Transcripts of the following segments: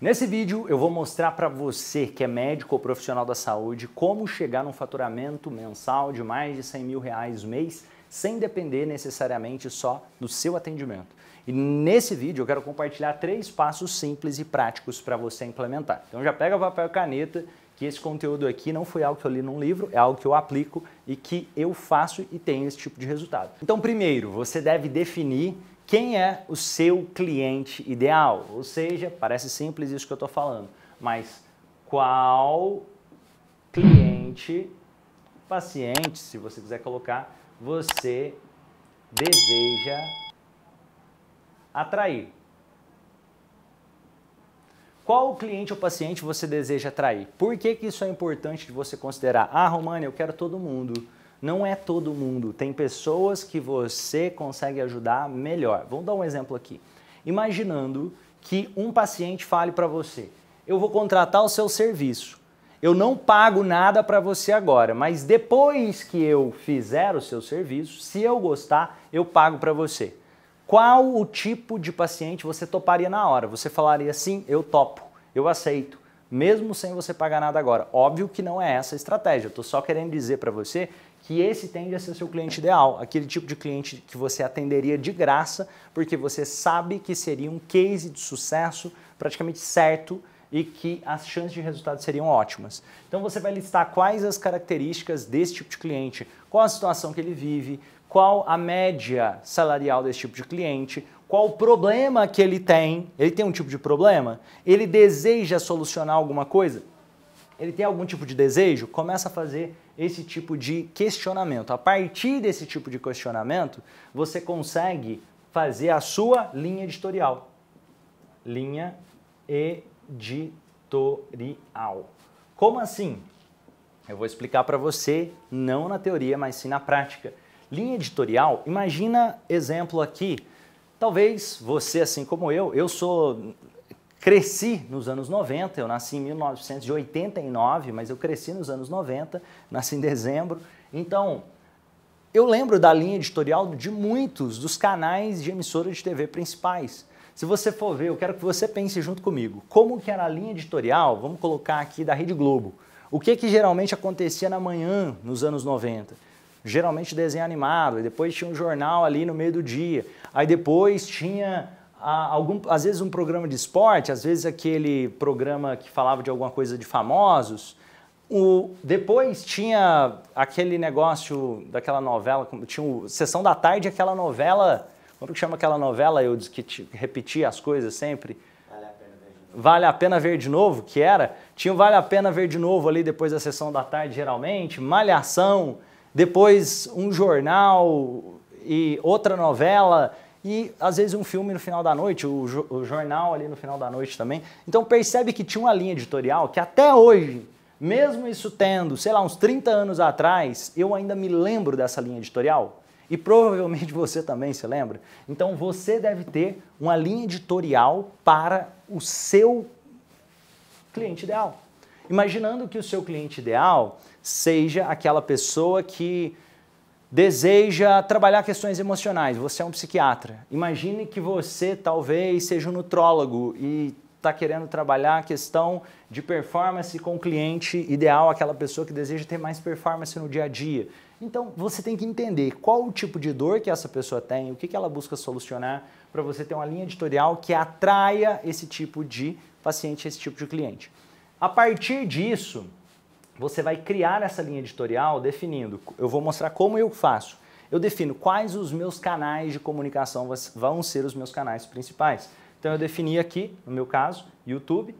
Nesse vídeo eu vou mostrar para você que é médico ou profissional da saúde como chegar num faturamento mensal de mais de 100 mil reais mês sem depender necessariamente só do seu atendimento. E nesse vídeo eu quero compartilhar três passos simples e práticos para você implementar. Então já pega papel e caneta que esse conteúdo aqui não foi algo que eu li num livro, é algo que eu aplico e que eu faço e tenho esse tipo de resultado. Então primeiro você deve definir quem é o seu cliente ideal? Ou seja, parece simples isso que eu estou falando, mas qual cliente, paciente, se você quiser colocar, você deseja atrair? Qual cliente ou paciente você deseja atrair? Por que, que isso é importante de você considerar? Ah, Romani, eu quero todo mundo não é todo mundo. Tem pessoas que você consegue ajudar melhor. Vamos dar um exemplo aqui. Imaginando que um paciente fale para você: eu vou contratar o seu serviço. Eu não pago nada para você agora, mas depois que eu fizer o seu serviço, se eu gostar, eu pago para você. Qual o tipo de paciente você toparia na hora? Você falaria assim: eu topo, eu aceito mesmo sem você pagar nada agora. Óbvio que não é essa a estratégia, estou só querendo dizer para você que esse tende a ser o seu cliente ideal, aquele tipo de cliente que você atenderia de graça, porque você sabe que seria um case de sucesso praticamente certo e que as chances de resultado seriam ótimas. Então você vai listar quais as características desse tipo de cliente, qual a situação que ele vive, qual a média salarial desse tipo de cliente, qual o problema que ele tem. Ele tem um tipo de problema? Ele deseja solucionar alguma coisa? Ele tem algum tipo de desejo? Começa a fazer esse tipo de questionamento. A partir desse tipo de questionamento, você consegue fazer a sua linha editorial. Linha editorial. Como assim? Eu vou explicar para você, não na teoria, mas sim na prática. Linha editorial, imagina exemplo aqui. Talvez você, assim como eu, eu sou cresci nos anos 90, eu nasci em 1989, mas eu cresci nos anos 90, nasci em dezembro. Então, eu lembro da linha editorial de muitos dos canais de emissoras de TV principais. Se você for ver, eu quero que você pense junto comigo. Como que era a linha editorial? Vamos colocar aqui da Rede Globo. O que que geralmente acontecia na manhã nos anos 90? geralmente desenho animado, e depois tinha um jornal ali no meio do dia, aí depois tinha ah, algum, às vezes um programa de esporte, às vezes aquele programa que falava de alguma coisa de famosos. O, depois tinha aquele negócio daquela novela, tinha o, Sessão da Tarde, aquela novela, como que chama aquela novela, eu que te, repetia as coisas sempre? Vale a, vale a Pena Ver de Novo, que era. Tinha o Vale a Pena Ver de Novo ali depois da Sessão da Tarde, geralmente. Malhação, depois um jornal e outra novela e às vezes um filme no final da noite, o, jo o, jornal ali no final da noite também. Então percebe que tinha uma linha editorial que até hoje, mesmo isso tendo, sei lá, uns 30 anos atrás, eu ainda me lembro dessa linha editorial. E provavelmente você também se lembra. Então você deve ter uma linha editorial para o seu cliente ideal imaginando que o seu cliente ideal seja aquela pessoa que deseja trabalhar questões emocionais, você é um psiquiatra. Imagine que você talvez seja um nutrólogo e está querendo trabalhar a questão de performance com o cliente ideal, aquela pessoa que deseja ter mais performance no dia a dia. Então você tem que entender qual o tipo de dor que essa pessoa tem, o que ela busca solucionar, para você ter uma linha editorial que atraia esse tipo de paciente, esse tipo de cliente. A partir disso, você vai criar essa linha editorial definindo. Eu vou mostrar como eu faço. Eu defino quais os meus canais de comunicação vão ser os meus canais principais. Então eu defini aqui, no meu caso, YouTube.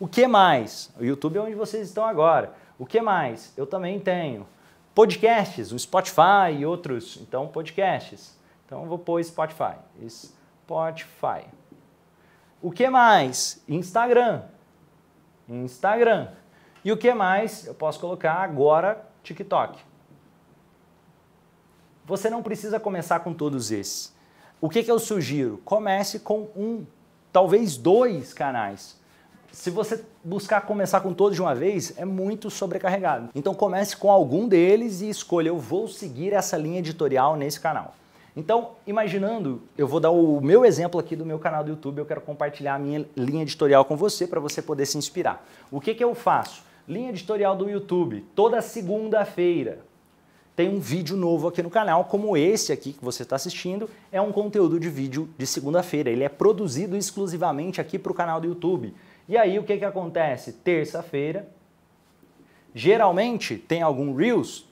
O que mais? O YouTube é onde vocês estão agora. O que mais? Eu também tenho podcasts, o Spotify e outros. Então podcasts. Então eu vou pôr Spotify. Spotify. O que mais? Instagram. Instagram. E o que mais? Eu posso colocar agora TikTok. Você não precisa começar com todos esses. O que, que eu sugiro? Comece com um, talvez dois canais. Se você buscar começar com todos de uma vez, é muito sobrecarregado. Então comece com algum deles e escolha, eu vou seguir essa linha editorial nesse canal. Então, imaginando, eu vou dar o meu exemplo aqui do meu canal do YouTube, eu quero compartilhar a minha linha editorial com você para você poder se inspirar. O que, que eu faço? Linha editorial do YouTube, toda segunda-feira tem um vídeo novo aqui no canal, como esse aqui que você está assistindo, é um conteúdo de vídeo de segunda-feira. Ele é produzido exclusivamente aqui para o canal do YouTube. E aí o que, que acontece? Terça-feira, geralmente tem algum Reels,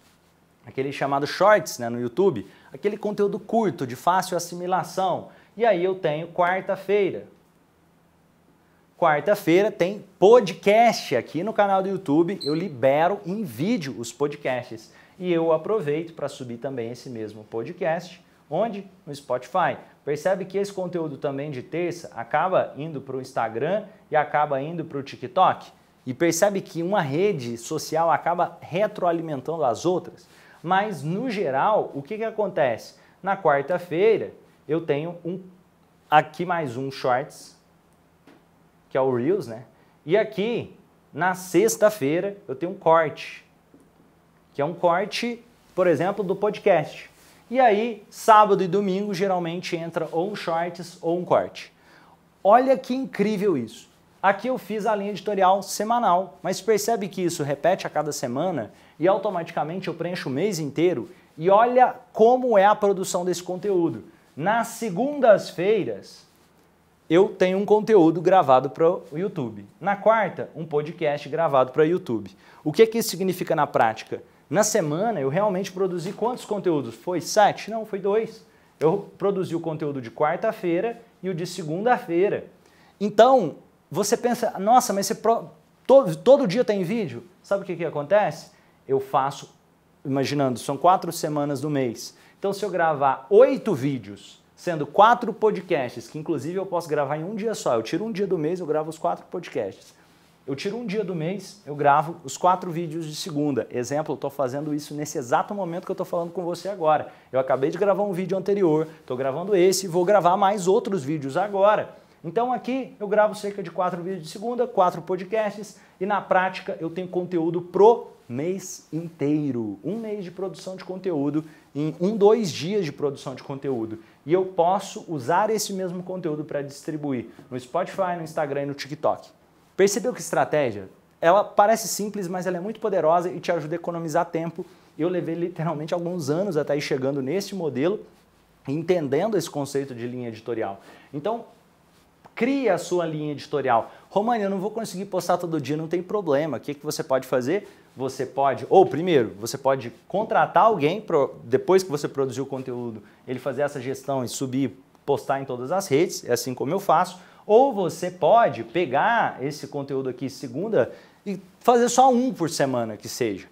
aquele chamado shorts né, no YouTube, aquele conteúdo curto, de fácil assimilação. E aí eu tenho quarta-feira. Quarta-feira tem podcast aqui no canal do YouTube. Eu libero em vídeo os podcasts. E eu aproveito para subir também esse mesmo podcast. Onde? No Spotify. Percebe que esse conteúdo também de terça acaba indo para o Instagram e acaba indo para o TikTok? E percebe que uma rede social acaba retroalimentando as outras? Mas, no geral, o que, que acontece? Na quarta-feira, eu tenho um aqui mais um shorts, que é o Reels, né? E aqui, na sexta-feira, eu tenho um corte, que é um corte, por exemplo, do podcast. E aí, sábado e domingo, geralmente entra ou um shorts ou um corte. Olha que incrível isso. Aqui eu fiz a linha editorial semanal, mas percebe que isso repete a cada semana e automaticamente eu preencho o mês inteiro e olha como é a produção desse conteúdo. Nas segundas-feiras eu tenho um conteúdo gravado para o YouTube. Na quarta, um podcast gravado para o YouTube. O que, que isso significa na prática? Na semana eu realmente produzi quantos conteúdos? Foi sete? Não, foi dois. Eu produzi o conteúdo de quarta-feira e o de segunda-feira. Então, você pensa, nossa, mas você todo, todo dia tem vídeo. Sabe o que, que acontece? Eu faço, imaginando, são quatro semanas do mês. Então, se eu gravar oito vídeos, sendo quatro podcasts, que inclusive eu posso gravar em um dia só, eu tiro um dia do mês, eu gravo os quatro podcasts. Eu tiro um dia do mês, eu gravo os quatro vídeos de segunda. Exemplo, eu estou fazendo isso nesse exato momento que eu estou falando com você agora. Eu acabei de gravar um vídeo anterior, estou gravando esse e vou gravar mais outros vídeos agora. Então aqui eu gravo cerca de quatro vídeos de segunda, quatro podcasts e na prática eu tenho conteúdo pro mês inteiro. Um mês de produção de conteúdo, em um, dois dias de produção de conteúdo. E eu posso usar esse mesmo conteúdo para distribuir no Spotify, no Instagram e no TikTok. Percebeu que estratégia? Ela parece simples, mas ela é muito poderosa e te ajuda a economizar tempo. Eu levei literalmente alguns anos até ir chegando nesse modelo, entendendo esse conceito de linha editorial. Então, cria a sua linha editorial. Romani, eu não vou conseguir postar todo dia, não tem problema. O que, que você pode fazer? Você pode, ou primeiro, você pode contratar alguém, pro, depois que você produzir o conteúdo, ele fazer essa gestão e subir, postar em todas as redes, é assim como eu faço. Ou você pode pegar esse conteúdo aqui segunda e fazer só um por semana que seja.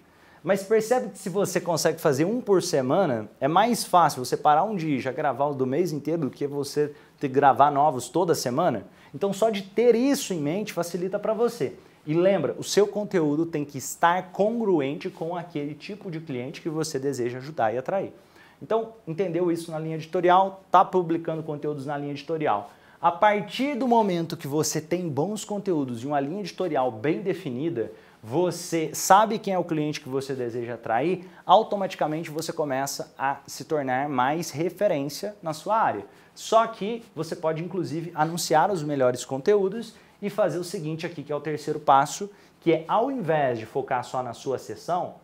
Mas percebe que se você consegue fazer um por semana, é mais fácil você parar um dia e já gravar o do mês inteiro do que você ter gravar novos toda semana? Então só de ter isso em mente facilita para você. E lembra, o seu conteúdo tem que estar congruente com aquele tipo de cliente que você deseja ajudar e atrair. Então, entendeu isso na linha editorial? Tá publicando conteúdos na linha editorial. A partir do momento que você tem bons conteúdos e uma linha editorial bem definida, você sabe quem é o cliente que você deseja atrair, automaticamente você começa a se tornar mais referência na sua área. Só que você pode inclusive anunciar os melhores conteúdos e fazer o seguinte aqui, que é o terceiro passo, que é ao invés de focar só na sua sessão,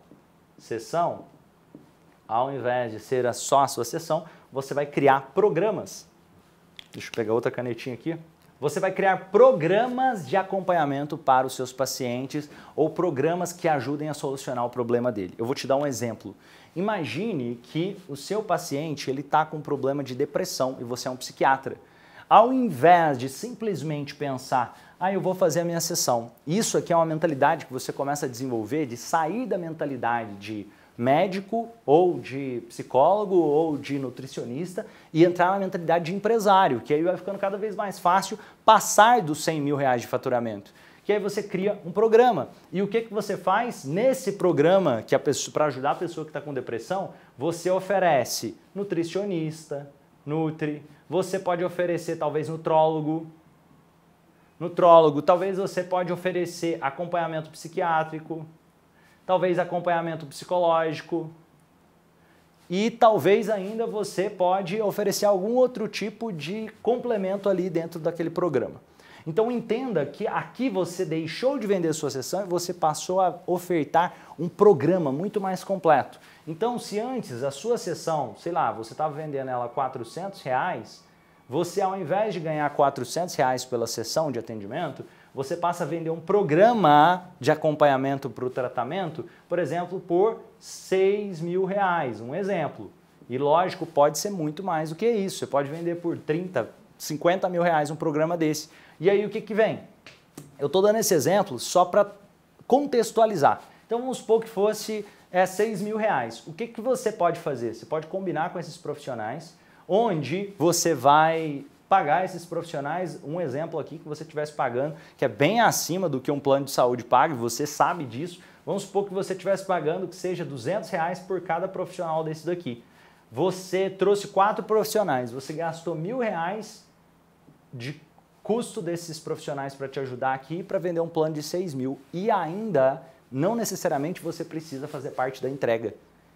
sessão, ao invés de ser só a sua sessão, você vai criar programas. Deixa eu pegar outra canetinha aqui. Você vai criar programas de acompanhamento para os seus pacientes ou programas que ajudem a solucionar o problema dele. Eu vou te dar um exemplo. Imagine que o seu paciente ele está com um problema de depressão e você é um psiquiatra. Ao invés de simplesmente pensar, ah, eu vou fazer a minha sessão. Isso aqui é uma mentalidade que você começa a desenvolver de sair da mentalidade de médico ou de psicólogo ou de nutricionista e entrar na mentalidade de empresário, que aí vai ficando cada vez mais fácil passar dos 100 mil reais de faturamento que aí você cria um programa. E o que, que você faz nesse programa que para ajudar a pessoa que está com depressão? Você oferece nutricionista, nutri, você pode oferecer talvez nutrólogo, nutrólogo, talvez você pode oferecer acompanhamento psiquiátrico, talvez acompanhamento psicológico, e talvez ainda você pode oferecer algum outro tipo de complemento ali dentro daquele programa. Então entenda que aqui você deixou de vender sua sessão e você passou a ofertar um programa muito mais completo. Então se antes a sua sessão, sei lá, você estava vendendo ela 400 reais, você ao invés de ganhar 400 reais pela sessão de atendimento, você passa a vender um programa de acompanhamento para o tratamento, por exemplo, por 6 mil reais, um exemplo. E lógico, pode ser muito mais do que isso. Você pode vender por 30, 50 mil reais um programa desse. E aí o que, que vem? Eu estou dando esse exemplo só para contextualizar. Então vamos supor que fosse é, 6 mil reais. O que, que você pode fazer? Você pode combinar com esses profissionais, onde você vai pagar esses profissionais. Um exemplo aqui que você estivesse pagando, que é bem acima do que um plano de saúde paga, você sabe disso. Vamos supor que você estivesse pagando que seja 200 reais por cada profissional desse daqui. Você trouxe quatro profissionais, você gastou mil reais de custo desses profissionais para te ajudar aqui para vender um plano de 6 mil. E ainda, não necessariamente você precisa fazer parte da entrega.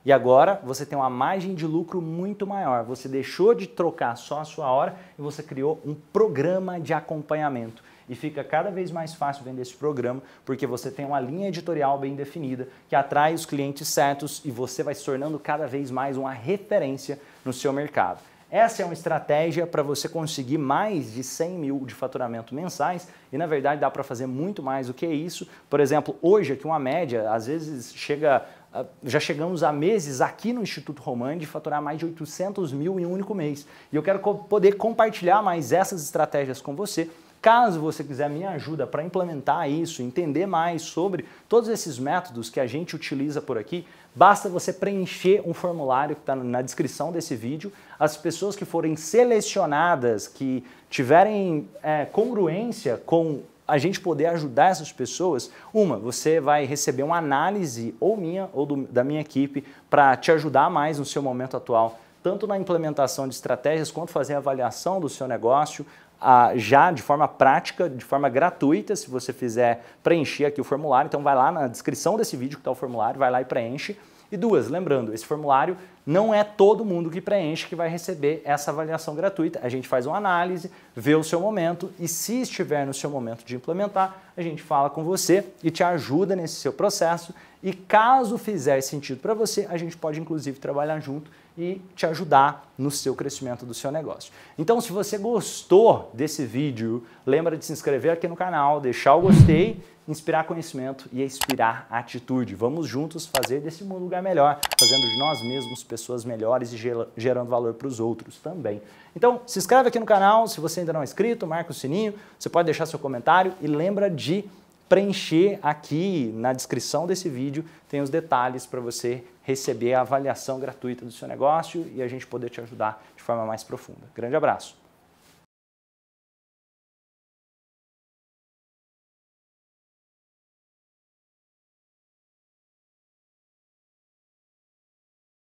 E agora você tem uma margem de lucro muito maior. Você deixou de trocar só a sua hora e você criou um programa de acompanhamento. E fica cada vez mais fácil vender esse programa porque você tem uma linha editorial bem definida que atrai os clientes certos e você vai se tornando cada vez mais uma referência no seu mercado. Essa é uma estratégia para você conseguir mais de 100 mil de faturamento mensais e, na verdade, dá para fazer muito mais do que isso. Por exemplo, hoje aqui uma média, às vezes chega ah, já chegamos a meses aqui no Instituto Romani de faturar mais de 800 mil em um único mês. E eu quero co poder compartilhar mais essas estratégias com você. Caso você quiser minha ajuda para implementar isso, entender mais sobre todos esses métodos que a gente utiliza por aqui, basta você preencher um formulário que está na descrição desse vídeo. As pessoas que forem selecionadas, que tiverem é, congruência com a gente poder ajudar essas pessoas, uma, você vai receber uma análise ou minha ou do, da minha equipe para te ajudar mais no seu momento atual, tanto na implementação de estratégias quanto fazer a avaliação do seu negócio, ah, já de forma prática, de forma gratuita, se você fizer preencher aqui o formulário. Então vai lá na descrição desse vídeo que está o formulário, vai lá e preenche. E duas, lembrando, esse formulário não é todo mundo que preenche que vai receber essa avaliação gratuita. A gente faz uma análise, vê o seu momento e, se estiver no seu momento de implementar, a gente fala com você e te ajuda nesse seu processo. E caso fizer sentido para você, a gente pode inclusive trabalhar junto e te ajudar no seu crescimento do seu negócio. Então, se você gostou desse vídeo, lembra de se inscrever aqui no canal, deixar o gostei, inspirar conhecimento e inspirar atitude. Vamos juntos fazer desse mundo um lugar melhor, fazendo de nós mesmos pessoas pessoas melhores e gerando valor para os outros também. Então, se inscreve aqui no canal, se você ainda não é inscrito, marca o sininho, você pode deixar seu comentário e lembra de preencher aqui na descrição desse vídeo, tem os detalhes para você receber a avaliação gratuita do seu negócio e a gente poder te ajudar de forma mais profunda. Grande abraço!